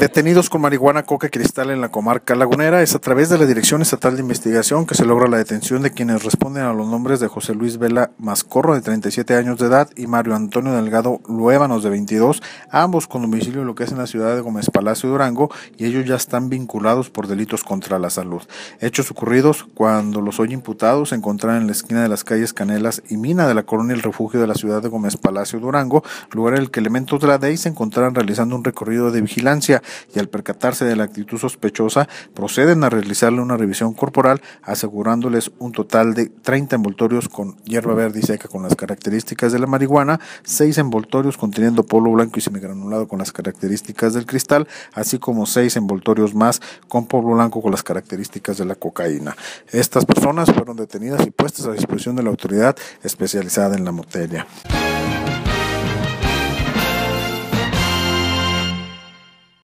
Detenidos con marihuana, coca cristal en la comarca lagunera es a través de la Dirección Estatal de Investigación que se logra la detención de quienes responden a los nombres de José Luis Vela Mascorro, de 37 años de edad, y Mario Antonio Delgado Luévanos, de 22, ambos con domicilio en lo que es en la ciudad de Gómez Palacio Durango, y ellos ya están vinculados por delitos contra la salud. Hechos ocurridos cuando los hoy imputados se encontraron en la esquina de las calles Canelas y Mina de la colonia El Refugio de la ciudad de Gómez Palacio Durango, lugar en el que elementos de la DEI se encontraron realizando un recorrido de vigilancia y al percatarse de la actitud sospechosa, proceden a realizarle una revisión corporal, asegurándoles un total de 30 envoltorios con hierba verde y seca con las características de la marihuana, 6 envoltorios conteniendo polvo blanco y semigranulado con las características del cristal, así como 6 envoltorios más con polvo blanco con las características de la cocaína. Estas personas fueron detenidas y puestas a disposición de la autoridad especializada en la materia.